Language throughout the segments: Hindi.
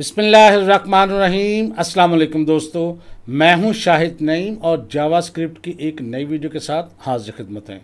बिसमीम अस्सलाम दोस्तों मैं हूं शाहिद नईम और जावास्क्रिप्ट की एक नई वीडियो के साथ हाजिर खिदमत हैं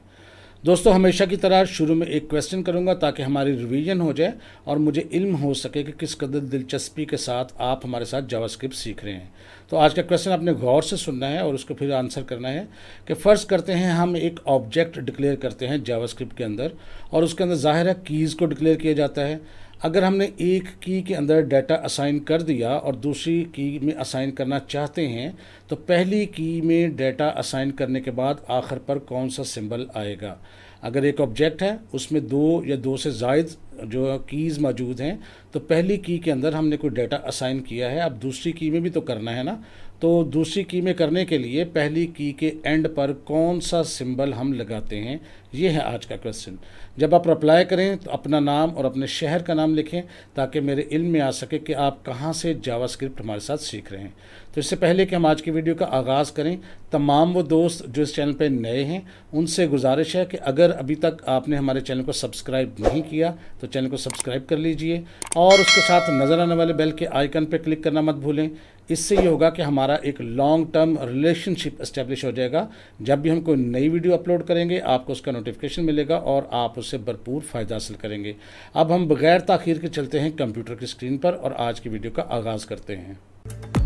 दोस्तों हमेशा की तरह शुरू में एक क्वेश्चन करूंगा ताकि हमारी रिवीजन हो जाए और मुझे इल्म हो सके कि किस कदर दिलचस्पी के साथ आप हमारे साथ जावास्क्रिप्ट सीख रहे हैं तो आज का क्वेश्चन आपने गौर से सुनना है और उसको फिर आंसर करना है कि फ़र्ज़ करते हैं हम एक ऑब्जेक्ट डिक्लेयर करते हैं जावास्क्रिप्ट के अंदर और उसके अंदर ज़ाहिर है कीज़ को डिक्लेयर किया जाता है अगर हमने एक की के अंदर डाटा असाइन कर दिया और दूसरी की में असाइन करना चाहते हैं तो पहली की में डाटा असाइन करने के बाद आखिर पर कौन सा सिंबल आएगा अगर एक ऑब्जेक्ट है उसमें दो या दो से जायद जो कीज़ मौजूद हैं तो पहली की के अंदर हमने कोई डाटा असाइन किया है अब दूसरी की में भी तो करना है ना तो दूसरी की में करने के लिए पहली की के एंड पर कौन सा सिंबल हम लगाते हैं ये है आज का क्वेश्चन जब आप अप्लाई करें तो अपना नाम और अपने शहर का नाम लिखें ताकि मेरे इल्म में आ सके कि आप कहाँ से जावास्क्रिप्ट हमारे साथ सीख रहे हैं तो इससे पहले कि हम आज की वीडियो का आगाज़ करें तमाम वो दोस्त जो इस चैनल पर नए हैं उनसे गुजारिश है कि अगर अभी तक आपने हमारे चैनल को सब्सक्राइब नहीं किया तो चैनल को सब्सक्राइब कर लीजिए और उसके साथ नज़र आने वाले बेल के आइकन पर क्लिक करना मत भूलें इससे ये होगा कि हमारा एक लॉन्ग टर्म रिलेशनशिप इस्टेब्लिश हो जाएगा जब भी हम कोई नई वीडियो अपलोड करेंगे आपको उसका नोटिफिकेशन मिलेगा और आप उससे भरपूर फ़ायदा हासिल करेंगे अब हम बग़ैर तखिर के चलते हैं कंप्यूटर की स्क्रीन पर और आज की वीडियो का आगाज़ करते हैं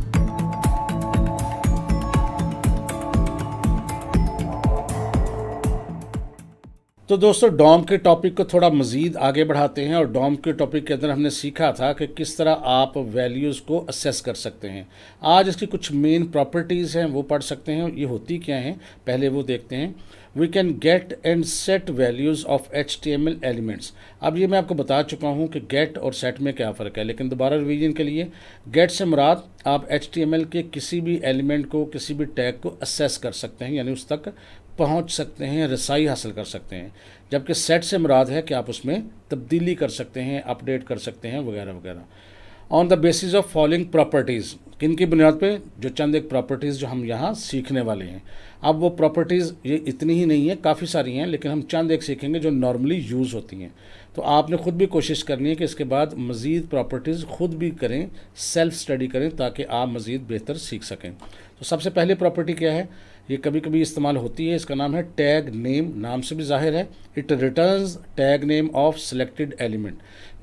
तो दोस्तों डॉम के टॉपिक को थोड़ा मज़ीद आगे बढ़ाते हैं और डॉम के टॉपिक के अंदर हमने सीखा था कि किस तरह आप वैल्यूज़ को असेस कर सकते हैं आज इसकी कुछ मेन प्रॉपर्टीज़ हैं वो पढ़ सकते हैं ये होती क्या हैं पहले वो देखते हैं we can get and set values of H T M L elements अब ये मैं आपको बता चुका हूँ कि गेट और सेट में क्या फ़र्क है लेकिन दोबारा रिवीजन के लिए गेट से मुराद आप एच टी एम एल के किसी भी एलिमेंट को किसी भी टैग को असेस कर सकते हैं यानी उस तक पहुंच सकते हैं रसाई हासिल कर सकते हैं जबकि सेट से मुराद है कि आप उसमें तब्दीली कर सकते हैं अपडेट कर सकते हैं वगैरह वगैरह on the basis of following properties किन की बुनियाद पे जो चंद एक प्रॉपर्टीज़ जो हम यहाँ सीखने वाले हैं अब वो प्रॉपर्टीज़ ये इतनी ही नहीं है काफ़ी सारी हैं लेकिन हम चंद एक सीखेंगे जो नॉर्मली यूज़ होती हैं तो आपने ख़ुद भी कोशिश करनी है कि इसके बाद मज़ीद प्रॉपर्टीज़ ख़ुद भी करें सेल्फ़ स्टडी करें ताकि आप मज़ीद बेहतर सीख सकें तो सबसे पहले प्रॉपर्टी क्या है ये कभी कभी इस्तेमाल होती है इसका नाम है टैग नेम नाम से भी जाहिर है it returns tag name of selected element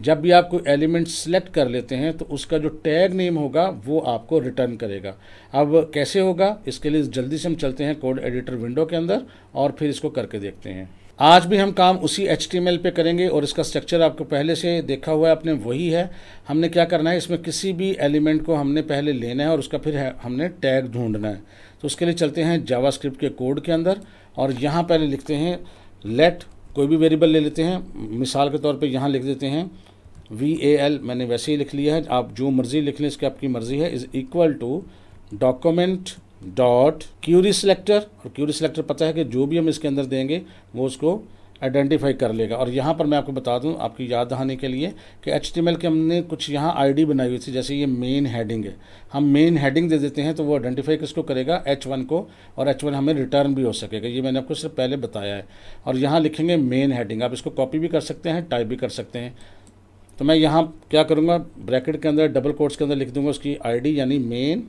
जब भी आप कोई एलिमेंट सेलेक्ट कर लेते हैं तो उसका जो टैग नेम होगा वो आपको रिटर्न करेगा अब कैसे होगा इसके लिए जल्दी से हम चलते हैं कोड एडिटर विंडो के अंदर और फिर इसको करके देखते हैं आज भी हम काम उसी एच पे करेंगे और इसका स्ट्रक्चर आपको पहले से देखा हुआ है आपने वही है हमने क्या करना है इसमें किसी भी एलिमेंट को हमने पहले लेना है और उसका फिर हमने टैग ढूंढना है तो उसके लिए चलते हैं स्क्रिप्ट के कोड के अंदर और यहाँ पहले लिखते हैं लेट कोई भी वेरिएबल ले लेते हैं मिसाल के तौर पर यहाँ लिख देते हैं वी ए एल मैंने वैसे ही लिख लिया है आप जो मर्ज़ी लिख लें इसकी आपकी मर्ज़ी है is equal to document dot query selector और क्यूरी सिलेक्टर पता है कि जो भी हम इसके अंदर देंगे वो उसको आइडेंटिफाई कर लेगा और यहाँ पर मैं आपको बता दूँ आपकी याद दहाने के लिए कि एच टी के हमने कुछ यहाँ आईडी बनाई हुई थी जैसे ये मेन हेडिंग है हम मेन हेडिंग दे देते हैं तो वो आइडेंटिफाई किसको करेगा एच वन को और एच वन हमें रिटर्न भी हो सकेगा ये मैंने आपको सिर्फ पहले बताया है और यहाँ लिखेंगे मेन हेडिंग आप इसको कॉपी भी कर सकते हैं टाइप भी कर सकते हैं तो मैं यहाँ क्या करूँगा ब्रैकेट के अंदर डबल कोट्स के अंदर लिख दूँगा उसकी डी यानी मेन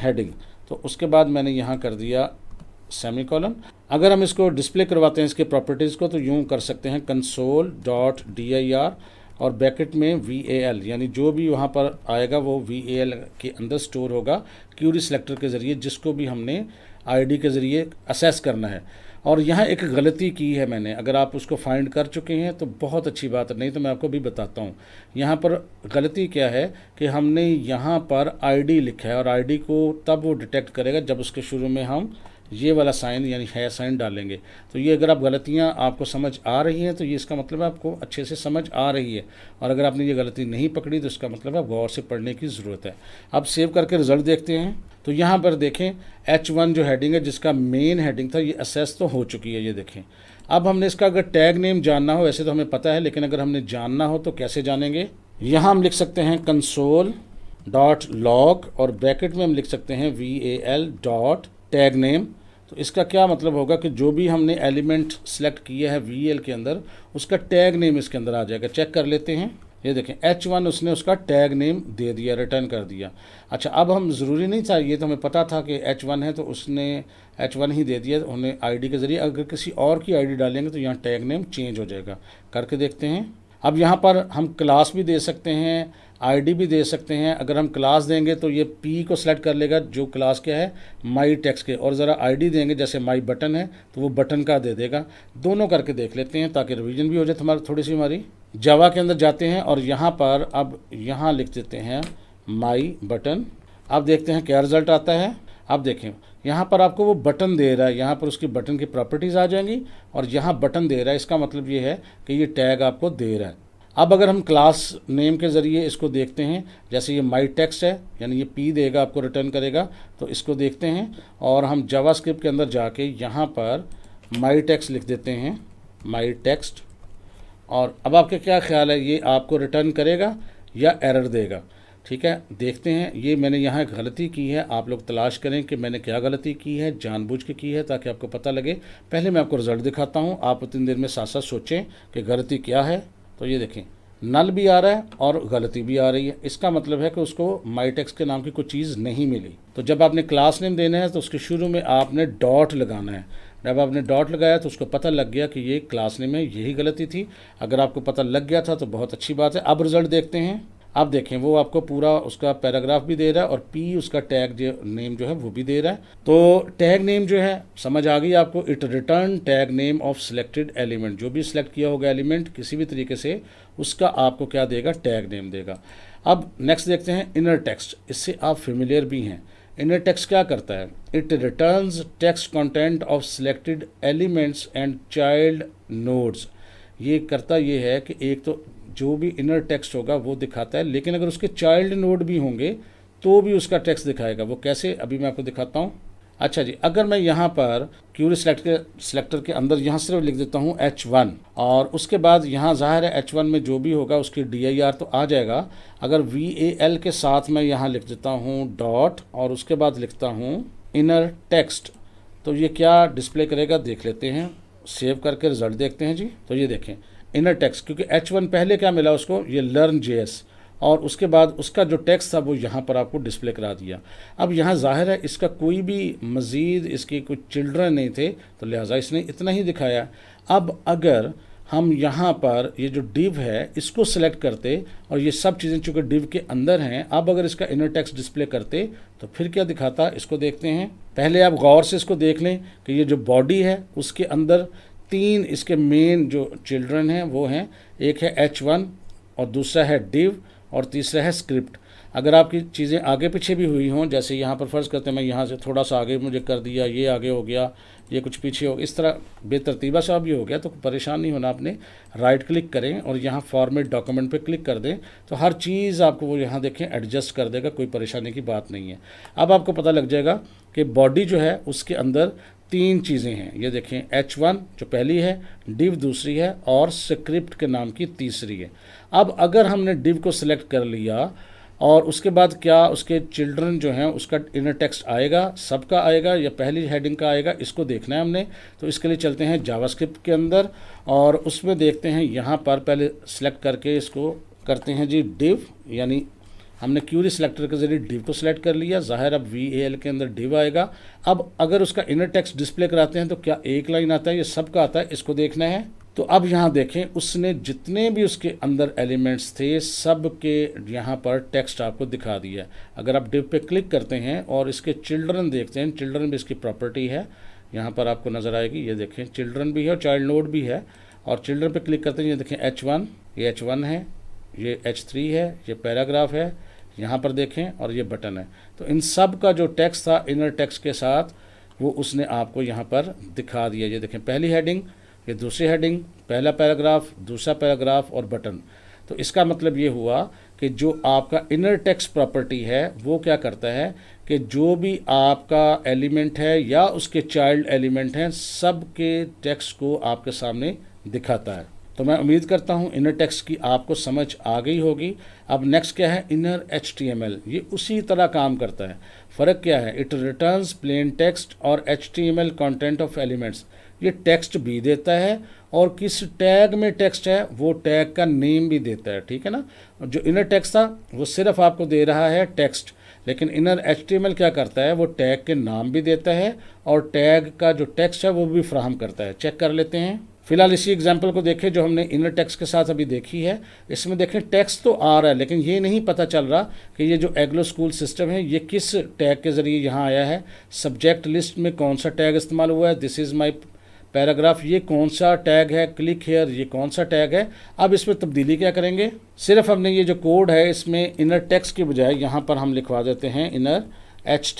हेडिंग तो उसके बाद मैंने यहाँ कर दिया सेमी कॉलम अगर हम इसको डिस्प्ले करवाते हैं इसके प्रॉपर्टीज़ को तो यूँ कर सकते हैं console dot D I R और ब्रैकेट में वी ए एल यानी जो भी वहाँ पर आएगा वो वी ए एल के अंदर स्टोर होगा क्यूरी सेलेक्टर के ज़रिए जिसको भी हमने आईडी के ज़रिए असेस करना है और यहाँ एक गलती की है मैंने अगर आप उसको फाइंड कर चुके हैं तो बहुत अच्छी बात है नहीं तो मैं आपको भी बताता हूँ यहाँ पर गलती क्या है कि हमने यहाँ पर आईडी लिखा है और आईडी को तब वो डिटेक्ट करेगा जब उसके शुरू में हम ये वाला साइन यानी है साइन डालेंगे तो ये अगर आप गलतियाँ आपको समझ आ रही हैं तो ये इसका मतलब आपको अच्छे से समझ आ रही है और अगर आपने ये गलती नहीं पकड़ी तो इसका मतलब आप गौर से पढ़ने की ज़रूरत है अब सेव करके रिज़ल्ट देखते हैं तो यहाँ पर देखें एच वन जो हैडिंग है जिसका मेन हेडिंग था ये असेस तो हो चुकी है ये देखें अब हमने इसका अगर टैग नेम जानना हो ऐसे तो हमें पता है लेकिन अगर हमने जानना हो तो कैसे जानेंगे यहाँ हम लिख सकते हैं कंसोल डॉट लॉग और ब्रैकेट में हम लिख सकते हैं V A L dot tag name तो इसका क्या मतलब होगा कि जो भी हमने एलिमेंट सेलेक्ट किया है वी के अंदर उसका टैग नेम इसके अंदर आ जाएगा चेक कर लेते हैं ये देखें एच वन उसने उसका टैग नेम दे दिया रिटर्न कर दिया अच्छा अब हम ज़रूरी नहीं था ये तो हमें पता था कि एच वन है तो उसने एच वन ही दे दिया उन्हें आईडी के ज़रिए अगर किसी और की आईडी डालेंगे तो यहाँ टैग नेम चेंज हो जाएगा करके देखते हैं अब यहाँ पर हम क्लास भी दे सकते हैं आईडी भी दे सकते हैं अगर हम क्लास देंगे तो ये पी को सेलेक्ट कर लेगा जो क्लास क्या है माई टेक्स के और ज़रा आईडी देंगे जैसे माई बटन है तो वो बटन का दे देगा दोनों करके देख लेते हैं ताकि रिवीजन भी हो जाए हमारी थोड़ी सी हमारी जावा के अंदर जाते हैं और यहाँ पर अब यहाँ लिख देते हैं माई बटन अब देखते हैं क्या रिज़ल्ट आता है अब देखें यहाँ पर आपको वो बटन दे रहा है यहाँ पर उसके बटन की प्रॉपर्टीज़ आ जाएंगी और यहाँ बटन दे रहा है इसका मतलब ये है कि ये टैग आपको दे रहा है अब अगर हम क्लास नेम के ज़रिए इसको देखते हैं जैसे ये माई टेक्स्ट है यानी ये पी देगा आपको रिटर्न करेगा तो इसको देखते हैं और हम जावास्क्रिप्ट के अंदर जाके यहाँ पर माई टेक्स्ट लिख देते हैं माई टेक्स्ट और अब आपके क्या ख्याल है ये आपको रिटर्न करेगा या एरर देगा ठीक है देखते हैं ये मैंने यहाँ एक गलती की है आप लोग तलाश करें कि मैंने क्या गलती की है जानबूझ के की है ताकि आपको पता लगे पहले मैं आपको रिज़ल्ट दिखाता हूँ आप उतनी देर में साथ साथ सोचें कि गलती क्या है तो ये देखें नल भी आ रहा है और गलती भी आ रही है इसका मतलब है कि उसको माइटेक्स के नाम की कोई चीज़ नहीं मिली तो जब आपने क्लास नेम देना है तो उसके शुरू में आपने डॉट लगाना है जब आपने डॉट लगाया तो उसको पता लग गया कि ये क्लास नेम है यही गलती थी अगर आपको पता लग गया था तो बहुत अच्छी बात है अब रिज़ल्ट देखते हैं अब देखें वो आपको पूरा उसका पैराग्राफ भी दे रहा है और पी उसका टैग जो नेम जो है वो भी दे रहा है तो टैग नेम जो है समझ आ गई आपको it return tag name of selected element जो भी सिलेक्ट किया होगा एलिमेंट किसी भी तरीके से उसका आपको क्या देगा टैग नेम देगा अब नेक्स्ट देखते हैं इनर टेक्स्ट इससे आप फेमिलियर भी हैं इनर टेक्स्ट क्या करता है it returns text content of selected elements and child nodes ये करता ये है कि एक तो जो भी इनर टेक्स्ट होगा वो दिखाता है लेकिन अगर उसके चाइल्ड नोड भी होंगे तो भी उसका टेक्स्ट दिखाएगा वो कैसे अभी मैं आपको दिखाता हूँ अच्छा जी अगर मैं यहाँ पर क्यूरी सेलेक्ट के सिलेक्टर के अंदर यहाँ सिर्फ लिख देता हूँ एच वन और उसके बाद यहाँ जाहिर है एच वन में जो भी होगा उसकी डी आई आर तो आ जाएगा अगर वी ए एल के साथ मैं यहाँ लिख देता हूँ डॉट और उसके बाद लिखता हूँ इनर टेक्स्ट तो ये क्या डिस्प्ले करेगा देख लेते हैं सेव करके रिजल्ट देखते हैं जी तो ये देखें इनर टैक्स क्योंकि एच वन पहले क्या मिला उसको ये लर्न जे एस और उसके बाद उसका जो टैक्स था वो यहाँ पर आपको डिस्प्ले करा दिया अब यहाँ जाहिर है इसका कोई भी मज़ीद इसके कुछ चिल्ड्रन नहीं थे तो लिहाजा इसने इतना ही दिखाया अब अगर हम यहाँ पर ये जो डिव है इसको सिलेक्ट करते और ये सब चीज़ें चूँकि डिव के अंदर हैं अब अगर इसका इनर टैक्स डिस्प्ले करते तो फिर क्या दिखाता इसको देखते हैं पहले आप गौर से इसको देख लें कि ये जो बॉडी है उसके अंदर तीन इसके मेन जो चिल्ड्रन हैं वो हैं एक है एच वन और दूसरा है डिव और तीसरा है स्क्रिप्ट अगर आपकी चीज़ें आगे पीछे भी हुई हों जैसे यहाँ पर फ़र्ज़ करते हैं मैं यहाँ से थोड़ा सा आगे मुझे कर दिया ये आगे हो गया ये कुछ पीछे हो इस तरह बेतरतीबा सा भी हो गया तो परेशान नहीं होना आपने राइट क्लिक करें और यहाँ फॉर्मेट डॉक्यूमेंट पे क्लिक कर दें तो हर चीज़ आपको वो यहाँ देखें एडजस्ट कर देगा कोई परेशानी की बात नहीं है अब आपको पता लग जाएगा कि बॉडी जो है उसके अंदर तीन चीज़ें हैं ये देखें एच वन जो पहली है डिव दूसरी है और स्क्रिप्ट के नाम की तीसरी है अब अगर हमने डिव को सिलेक्ट कर लिया और उसके बाद क्या उसके चिल्ड्रन जो हैं उसका इनर टेक्स्ट आएगा सबका आएगा या पहली हेडिंग का आएगा इसको देखना है हमने तो इसके लिए चलते हैं जावास्क्रिप्ट के अंदर और उसमें देखते हैं यहाँ पर पहले सेलेक्ट करके इसको करते हैं जी डिव यानी हमने क्यूरी सेलेक्टर के जरिए डिव को सिलेक्ट कर लिया ज़ाहिर अब वी ए एल के अंदर डिव आएगा अब अगर उसका इनर टेक्स्ट डिस्प्ले कराते हैं तो क्या एक लाइन आता है ये सब का आता है इसको देखना है तो अब यहाँ देखें उसने जितने भी उसके अंदर एलिमेंट्स थे सब के यहाँ पर टेक्स्ट आपको दिखा दिया अगर आप डिव पे क्लिक करते हैं और इसके चिल्ड्रन देखते हैं चिल्ड्रन भी इसकी प्रॉपर्टी है यहाँ पर आपको नज़र आएगी ये देखें चिल्ड्रन भी है और चाइल्ड नोड भी है और चिल्ड्रन पे क्लिक करते हैं ये देखें एच वन ये एच वन है ये एच थ्री है ये पैराग्राफ है यहाँ पर देखें और ये बटन है तो इन सब का जो टैक्स था इनर टैक्स के साथ वो उसने आपको यहाँ पर दिखा दिया ये देखें पहली हेडिंग ये दूसरी हेडिंग पहला पैराग्राफ दूसरा पैराग्राफ और बटन तो इसका मतलब ये हुआ कि जो आपका इनर टैक्स प्रॉपर्टी है वो क्या करता है कि जो भी आपका एलिमेंट है या उसके चाइल्ड एलिमेंट हैं सब के टैक्स को आपके सामने दिखाता है तो मैं उम्मीद करता हूँ इनर टेक्स्ट की आपको समझ आ गई होगी अब नेक्स्ट क्या है इनर एच ये उसी तरह काम करता है फ़र्क क्या है इट रिटर्न्स प्लेन टेक्स्ट और एच कंटेंट ऑफ एलिमेंट्स ये टेक्स्ट भी देता है और किस टैग में टेक्स्ट है वो टैग का नेम भी देता है ठीक है ना जो इनर टेक्स्ट था वो सिर्फ आपको दे रहा है टेक्स्ट लेकिन इनर एच क्या करता है वो टैग के नाम भी देता है और टैग का जो टेक्स्ट है वो भी फ्राहम करता है चेक कर लेते हैं फिलहाल इसी एग्जाम्पल को देखें जो हमने इनर टैक्स के साथ अभी देखी है इसमें देखें टैक्स तो आ रहा है लेकिन ये नहीं पता चल रहा कि ये जो एग्लो स्कूल सिस्टम है ये किस टैग के ज़रिए यहाँ आया है सब्जेक्ट लिस्ट में कौन सा टैग इस्तेमाल हुआ है दिस इज़ माई पैराग्राफ ये कौन सा टैग है क्लिक हेयर ये कौन सा टैग है अब इसमें तब्दीली क्या करेंगे सिर्फ हमने ये जो कोड है इसमें इनर टैक्स के बजाय यहाँ पर हम लिखवा देते हैं इनर एच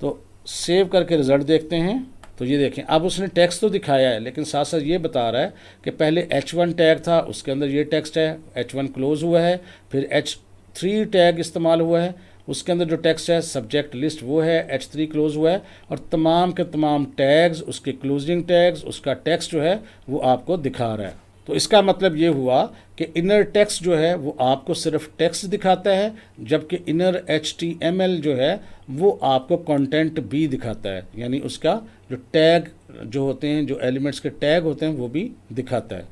तो सेव करके रिज़ल्ट देखते हैं तो ये देखें अब उसने टैक्स तो दिखाया है लेकिन साथ साथ ये बता रहा है कि पहले एच वन टैग था उसके अंदर ये टैक्स है एच वन क्लोज़ हुआ है फिर एच थ्री टैग इस्तेमाल हुआ है उसके अंदर जो टेक्स्ट है सब्जेक्ट लिस्ट वो है एच थ्री क्लोज हुआ है और तमाम के तमाम टैग्स उसके क्लोजिंग टैग्स उसका टैक्स जो है वो आपको दिखा रहा है तो इसका मतलब ये हुआ कि इनर टैक्स जो है वो आपको सिर्फ टैक्स दिखाता है जबकि इनर एच जो है वो आपको कंटेंट भी दिखाता है यानी उसका जो टैग जो होते हैं जो एलिमेंट्स के टैग होते हैं वो भी दिखाता है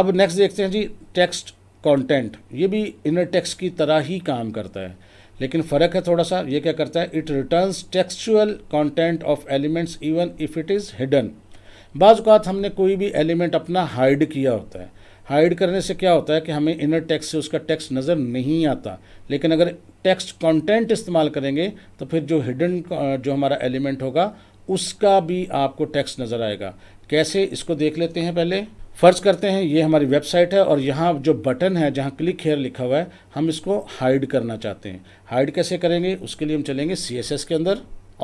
अब नेक्स्ट देखते हैं जी टेक्स्ट कंटेंट ये भी इनर टेक्स्ट की तरह ही काम करता है लेकिन फ़र्क है थोड़ा सा ये क्या करता है it returns textual content of elements even if it is hidden बाज़ात हमने कोई भी एलिमेंट अपना हाइड किया होता है हाइड करने से क्या होता है कि हमें इनर टेक्स्ट से उसका टेक्स्ट नज़र नहीं आता लेकिन अगर टेक्स्ट कंटेंट इस्तेमाल करेंगे तो फिर जो हिडन जो हमारा एलिमेंट होगा उसका भी आपको टैक्स नज़र आएगा कैसे इसको देख लेते हैं पहले फ़र्ज़ करते हैं ये हमारी वेबसाइट है और यहाँ जो बटन है जहाँ क्लिक हेयर लिखा हुआ है हम इसको हाइड करना चाहते हैं हाइड कैसे करेंगे उसके लिए हम चलेंगे सी के अंदर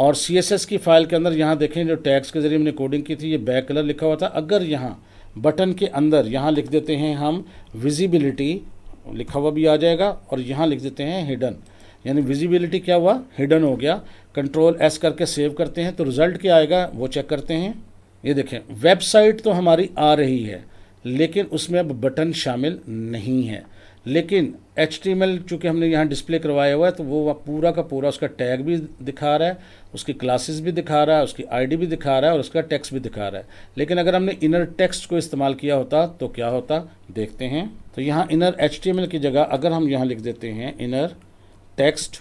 और सी की फ़ाइल के अंदर यहाँ देखें जो टैक्स के ज़रिए हमने कोडिंग की थी ये बैक कलर लिखा हुआ था अगर यहाँ बटन के अंदर यहाँ लिख देते हैं हम विजिबिलिटी लिखा हुआ भी आ जाएगा और यहाँ लिख देते हैं हिडन यानी विजिबिलिटी क्या हुआ हिडन हो गया कंट्रोल एस करके सेव करते हैं तो रिजल्ट क्या आएगा वो चेक करते हैं ये देखें वेबसाइट तो हमारी आ रही है लेकिन उसमें अब बटन शामिल नहीं है लेकिन एच टी एम एल चूँकि हमने यहाँ डिस्प्ले करवाया हुआ है तो वो पूरा का पूरा उसका टैग भी दिखा रहा है उसकी क्लासेस भी दिखा रहा है उसकी आईडी भी दिखा रहा है और उसका टेक्स्ट भी दिखा रहा है लेकिन अगर हमने इनर टेक्स्ट को इस्तेमाल किया होता तो क्या होता देखते हैं तो यहाँ inner H T M L की जगह अगर हम यहाँ लिख देते हैं इनर टेक्स्ट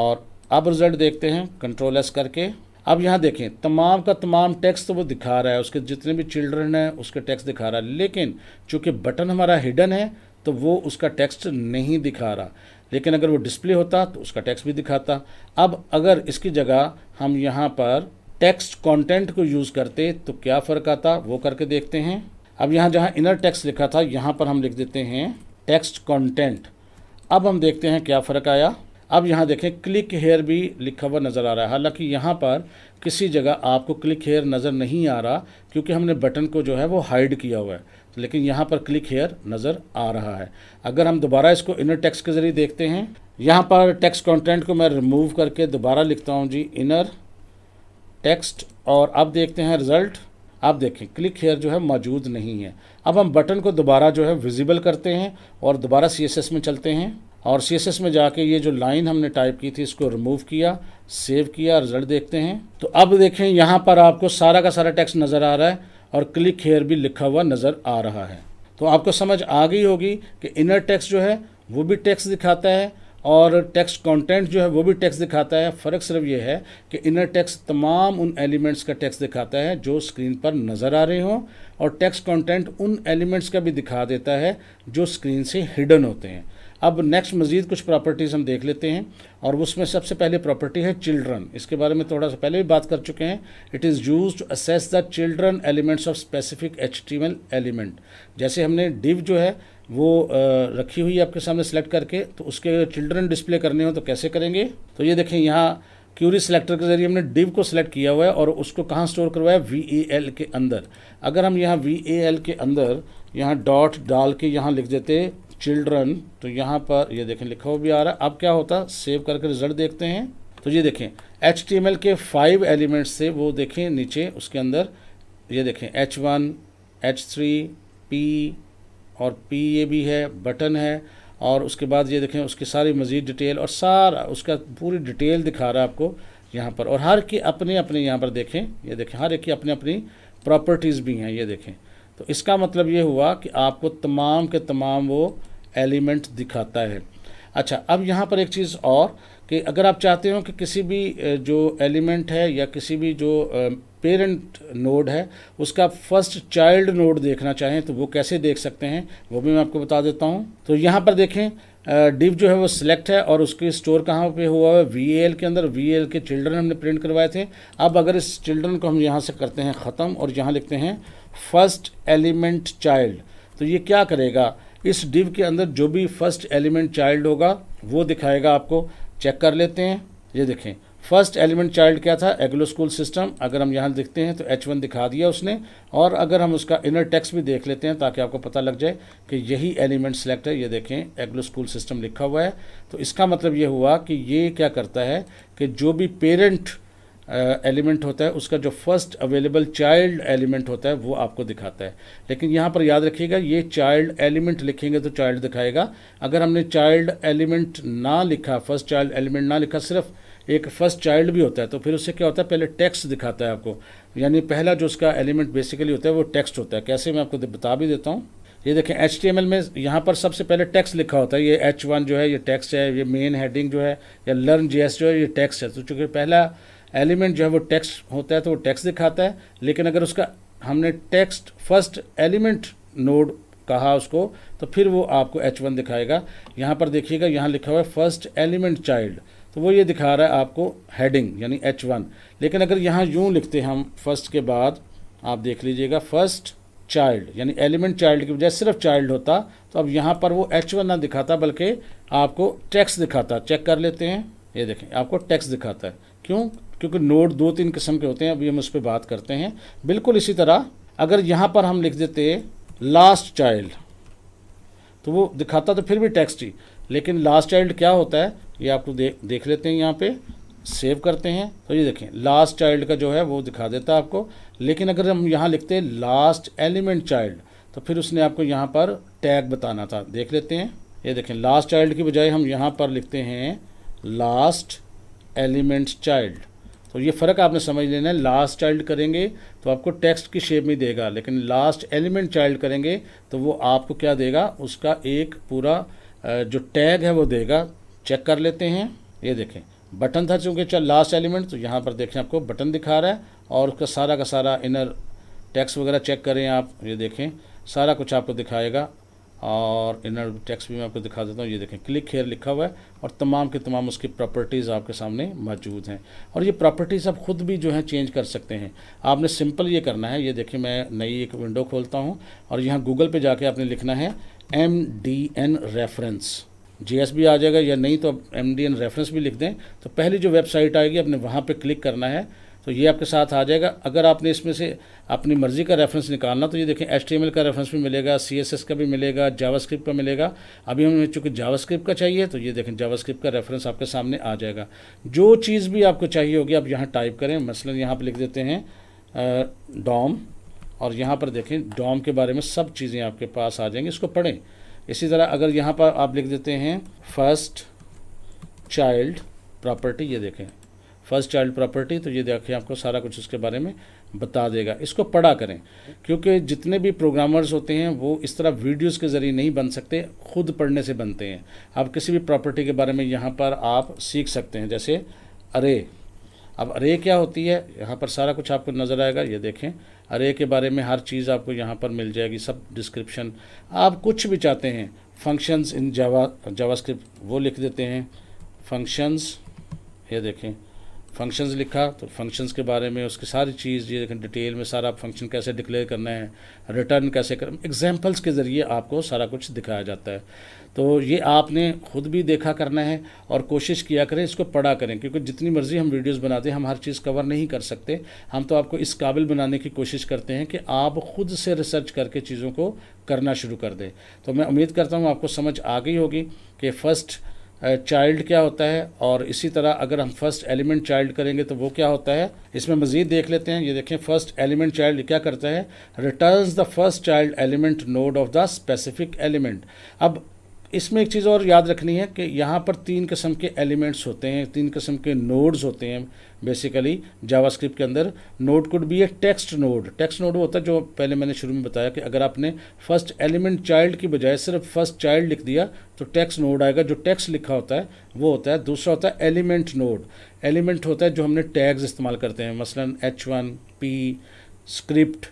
और अब रिज़ल्ट देखते हैं कंट्रोल एस करके अब यहाँ देखें तमाम का तमाम टेक्स्ट तो वो दिखा रहा है उसके जितने भी चिल्ड्रन हैं उसके टेक्स्ट दिखा रहा है लेकिन चूंकि बटन हमारा हिडन है तो वो उसका टेक्स्ट नहीं दिखा रहा लेकिन अगर वो डिस्प्ले होता तो उसका टेक्स्ट भी दिखाता अब अगर इसकी जगह हम यहाँ पर टेक्स्ट कंटेंट को यूज़ करते तो क्या फ़र्क आता वो करके देखते हैं अब यहाँ जहाँ इनर टेक्स्ट लिखा था यहाँ पर हम लिख देते हैं टेक्स्ट कंटेंट अब हम देखते हैं क्या फ़र्क आया अब यहाँ देखें क्लिक हेयर भी लिखा हुआ नज़र आ रहा है हालांकि यहाँ पर किसी जगह आपको क्लिक हेयर नज़र नहीं आ रहा क्योंकि हमने बटन को जो है वो हाइड किया हुआ है लेकिन यहाँ पर क्लिक हेयर नज़र आ रहा है अगर हम दोबारा इसको इनर टैक्स के ज़रिए देखते हैं यहाँ पर टैक्स कंटेंट को मैं रिमूव करके दोबारा लिखता हूँ जी इनर टेक्स्ट और अब देखते हैं रिज़ल्ट आप देखें क्लिक हेयर जो है मौजूद नहीं है अब हम बटन को दोबारा जो है विजिबल करते हैं और दोबारा सी में चलते हैं और सी में जाके ये जो लाइन हमने टाइप की थी इसको रिमूव किया सेव किया रिजल्ट देखते हैं तो अब देखें यहाँ पर आपको सारा का सारा टेक्स्ट नज़र आ रहा है और क्लिक हेयर भी लिखा हुआ नज़र आ रहा है तो आपको समझ आ गई होगी कि इनर टेक्स्ट जो है वो भी टेक्स्ट दिखाता है और टैक्स कंटेंट जो है वो भी टैक्स दिखाता है फ़र्क सिर्फ ये है कि इनर टैक्स तमाम उन एलिमेंट्स का टैक्स दिखाता है जो स्क्रीन पर नज़र आ रहे हों और टैक्स कंटेंट उन एलिमेंट्स का भी दिखा देता है जो स्क्रीन से हिडन होते हैं अब नेक्स्ट मज़ीद कुछ प्रॉपर्टीज़ हम देख लेते हैं और उसमें सबसे पहले प्रॉपर्टी है चिल्ड्रन इसके बारे में थोड़ा सा पहले भी बात कर चुके हैं it is use to access the children elements of specific H element जैसे हमने डिव जो है वो रखी हुई है आपके सामने सेलेक्ट करके तो उसके चिल्ड्रन डिस्प्ले करने हो तो कैसे करेंगे तो ये देखें यहाँ क्यूरी सेलेक्टर के जरिए हमने डिव को सिलेक्ट किया हुआ है और उसको कहाँ स्टोर करवाया वी ए एल के अंदर अगर हम यहाँ वी ए एल के अंदर यहाँ डॉट डाल के यहाँ लिख देते चिल्ड्रन तो यहाँ पर ये देखें लिखा हुआ भी आ रहा है अब क्या होता सेव करके रिजल्ट देखते हैं तो ये देखें एच के फाइव एलिमेंट्स से वो देखें नीचे उसके अंदर ये देखें H one H three P और पी ये भी है बटन है और उसके बाद ये देखें उसकी सारी मज़ीद डिटेल और सारा उसका पूरी डिटेल दिखा रहा है आपको यहाँ पर और हर की अपने अपने यहाँ पर देखें ये देखें हर एक की अपने अपनी प्रॉपर्टीज़ भी हैं ये देखें तो इसका मतलब ये हुआ कि आपको तमाम के तमाम वो एलिमेंट दिखाता है अच्छा अब यहाँ पर एक चीज़ और कि अगर आप चाहते हो कि किसी भी जो एलिमेंट है या किसी भी जो पेरेंट नोड है उसका फर्स्ट चाइल्ड नोड देखना चाहें तो वो कैसे देख सकते हैं वो भी मैं आपको बता देता हूँ तो यहाँ पर देखें डिव जो है वो सिलेक्ट है और उसके स्टोर कहाँ पे हुआ है वी एल के अंदर वी एल के चिल्ड्रन हमने प्रिंट करवाए थे अब अगर इस चिल्ड्रन को हम यहाँ से करते हैं ख़त्म और यहाँ लिखते हैं फर्स्ट एलिमेंट चाइल्ड तो ये क्या करेगा इस डिव के अंदर जो भी फर्स्ट एलिमेंट चाइल्ड होगा वो दिखाएगा आपको चेक कर लेते हैं ये देखें फर्स्ट एलिमेंट चाइल्ड क्या था एग्लो स्कूल सिस्टम अगर हम यहाँ देखते हैं तो एच वन दिखा दिया उसने और अगर हम उसका इनर टेक्स्ट भी देख लेते हैं ताकि आपको पता लग जाए कि यही एलिमेंट सेलेक्ट है ये देखें एग्लो स्कूल सिस्टम लिखा हुआ है तो इसका मतलब ये हुआ कि ये क्या करता है कि जो भी पेरेंट एलिमेंट होता है उसका जो फर्स्ट अवेलेबल चाइल्ड एलिमेंट होता है वो आपको दिखाता है लेकिन यहाँ पर याद रखिएगा ये चाइल्ड एलिमेंट लिखेंगे तो चाइल्ड दिखाएगा अगर हमने चाइल्ड एलिमेंट ना लिखा फर्स्ट चाइल्ड एलिमेंट ना लिखा सिर्फ एक फर्स्ट चाइल्ड भी होता है तो फिर उससे क्या होता है पहले टेक्स्ट दिखाता है आपको यानी पहला जो उसका एलिमेंट बेसिकली होता है वो टेक्स्ट होता है कैसे मैं आपको बता भी देता हूँ ये देखें एच टी एम एल में यहाँ पर सबसे पहले टैक्स लिखा होता है ये एच वन जो है ये टैक्स है ये मेन हेडिंग जो है या लर्न जी एस जो है ये टैक्स है तो चूँकि पहला एलिमेंट जो है वो टेक्स्ट होता है तो वो टेक्स्ट दिखाता है लेकिन अगर उसका हमने टेक्स्ट फर्स्ट एलिमेंट नोड कहा उसको तो फिर वो आपको एच वन दिखाएगा यहाँ पर देखिएगा यहाँ लिखा हुआ है फर्स्ट एलिमेंट चाइल्ड तो वो ये दिखा रहा है आपको हेडिंग यानी एच वन लेकिन अगर यहाँ यूँ लिखते हैं हम फर्स्ट के बाद आप देख लीजिएगा फर्स्ट चाइल्ड यानी एलिमेंट चाइल्ड की बजाय सिर्फ चाइल्ड होता तो अब यहाँ पर वो एच वन ना दिखाता बल्कि आपको टैक्स दिखाता चेक कर लेते हैं ये देखें आपको टैक्स दिखाता है क्यों क्योंकि नोड दो तीन किस्म के होते हैं अभी हम उस पर बात करते हैं बिल्कुल इसी तरह अगर यहाँ पर हम लिख देते लास्ट चाइल्ड तो वो दिखाता तो फिर भी टेक्स्ट ही लेकिन लास्ट चाइल्ड क्या होता है ये आप तो दे, देख लेते हैं यहाँ पे सेव करते हैं तो ये देखें लास्ट चाइल्ड का जो है वो दिखा देता है आपको लेकिन अगर हम यहाँ लिखते हैं लास्ट एलिमेंट चाइल्ड तो फिर उसने आपको यहाँ पर टैग बताना था देख लेते हैं ये देखें लास्ट चाइल्ड की बजाय हम यहाँ पर लिखते हैं लास्ट एलिमेंट चाइल्ड तो ये फ़र्क आपने समझ लेना है लास्ट चाइल्ड करेंगे तो आपको टेक्स्ट की शेप में देगा लेकिन लास्ट एलिमेंट चाइल्ड करेंगे तो वो आपको क्या देगा उसका एक पूरा जो टैग है वो देगा चेक कर लेते हैं ये देखें बटन था चूँकि चल लास्ट एलिमेंट तो यहाँ पर देखें आपको बटन दिखा रहा है और उसका सारा का सारा इनर टैक्स वगैरह चेक करें आप ये देखें सारा कुछ आपको दिखाएगा और इनर टैक्स भी मैं आपको दिखा देता हूँ ये देखें क्लिक हेयर लिखा हुआ है और तमाम के तमाम उसकी प्रॉपर्टीज़ आपके सामने मौजूद हैं और ये प्रॉपर्टीज़ आप ख़ुद भी जो है चेंज कर सकते हैं आपने सिंपल ये करना है ये देखिए मैं नई एक विंडो खोलता हूँ और यहाँ गूगल पर जाके आपने लिखना है M D N reference G B आ जाएगा या नहीं तो आप एम डी एन रेफरेंस भी लिख दें तो पहली जो वेबसाइट आएगी आपने वहाँ पर क्लिक करना है तो ये आपके साथ आ जाएगा अगर आपने इसमें से अपनी मर्ज़ी का रेफरेंस निकालना तो ये देखें एच का रेफरेंस भी मिलेगा सी का भी मिलेगा जावास्क्रिप्ट का मिलेगा अभी हमें चूँकि जावास्क्रिप्ट का चाहिए तो ये देखें जावास्क्रिप्ट का रेफरेंस आपके सामने आ जाएगा जो चीज़ भी आपको चाहिए होगी आप यहाँ टाइप करें मसलन यहाँ पर लिख देते हैं डॉम और यहाँ पर देखें डॉम के बारे में सब चीज़ें आपके पास आ जाएंगी इसको पढ़ें इसी तरह अगर यहाँ पर आप लिख देते हैं फर्स्ट चाइल्ड प्रॉपर्टी ये देखें फर्स्ट चाइल्ड प्रॉपर्टी तो ये देखिए आपको सारा कुछ इसके बारे में बता देगा इसको पढ़ा करें क्योंकि जितने भी प्रोग्रामर्स होते हैं वो इस तरह वीडियोस के ज़रिए नहीं बन सकते खुद पढ़ने से बनते हैं आप किसी भी प्रॉपर्टी के बारे में यहाँ पर आप सीख सकते हैं जैसे अरे अब अरे क्या होती है यहाँ पर सारा कुछ आपको नज़र आएगा ये देखें अरे के बारे में हर चीज़ आपको यहाँ पर मिल जाएगी सब डिस्क्रिप्शन आप कुछ भी चाहते हैं फंक्शंस इन जवा जावास्क्रिप्ट वो लिख देते हैं फंक्शंस ये देखें फंक्शंस लिखा तो फंक्शंस के बारे में उसकी सारी चीज़ ये देखें डिटेल में सारा फंक्शन कैसे डिक्लेयर करना है रिटर्न कैसे कर एग्जाम्पल्स के ज़रिए आपको सारा कुछ दिखाया जाता है तो ये आपने खुद भी देखा करना है और कोशिश किया करें इसको पढ़ा करें क्योंकि जितनी मर्ज़ी हम वीडियोस बनाते हैं हम हर चीज़ कवर नहीं कर सकते हम तो आपको इस काबिल बनाने की कोशिश करते हैं कि आप खुद से रिसर्च करके चीज़ों को करना शुरू कर दें तो मैं उम्मीद करता हूँ आपको समझ आ गई होगी कि फ़र्स्ट चाइल्ड क्या होता है और इसी तरह अगर हम फर्स्ट एलिमेंट चाइल्ड करेंगे तो वो क्या होता है इसमें मज़ीद देख लेते हैं ये देखें फर्स्ट एलिमेंट चाइल्ड क्या करता है returns the first child element node of the specific element अब इसमें एक चीज़ और याद रखनी है कि यहाँ पर तीन किस्म के एलिमेंट्स होते हैं तीन किस्म के नोड्स होते हैं बेसिकली जावास्क्रिप्ट के अंदर node could be a text node text node होता है जो पहले मैंने शुरू में बताया कि अगर आपने फर्स्ट एलिमेंट चाइल्ड की बजाय सिर्फ फर्स्ट चाइल्ड लिख दिया तो टेक्स्ट नोड आएगा जो टेक्स्ट लिखा होता है वो होता है दूसरा होता है एलिमेंट नोड एलिमेंट होता है जो हमने टैग्स इस्तेमाल करते हैं मसलन H one P script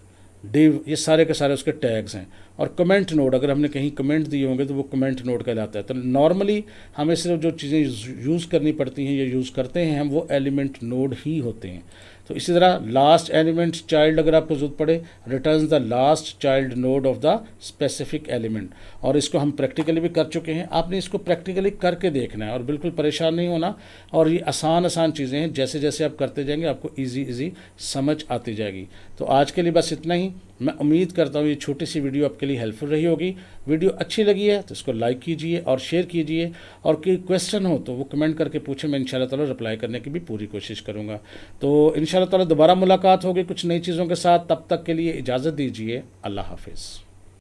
div ये सारे के सारे उसके टैग्स हैं और कमेंट नोड अगर हमने कहीं कमेंट दिए होंगे तो वो कमेंट नोड कहलाता है तो नॉर्मली हमें सिर्फ जो चीज़ें यूज़ करनी पड़ती हैं या यूज़ करते हैं हम वो एलिमेंट नोड ही होते हैं तो इसी तरह लास्ट एलिमेंट चाइल्ड अगर आपको जरूरत पड़े return the last child node of the specific element और इसको हम प्रैक्टिकली भी कर चुके हैं आपने इसको प्रैक्टिकली करके देखना है और बिल्कुल परेशान नहीं होना और ये आसान आसान चीज़ें हैं जैसे जैसे आप करते जाएंगे आपको ईजी ईजी समझ आती जाएगी तो आज के लिए बस इतना ही मैं उम्मीद करता हूँ ये छोटी सी वीडियो आपके लिए हेल्पफुल रही होगी वीडियो अच्छी लगी है तो इसको लाइक कीजिए और शेयर कीजिए और कोई क्वेश्चन हो तो वो कमेंट करके पूछें मैं इन ताला रिप्लाई करने की भी पूरी कोशिश करूँगा तो इन ताला दोबारा मुलाकात होगी कुछ नई चीज़ों के साथ तब तक के लिए इजाज़त दीजिए अल्लाह हाफिज़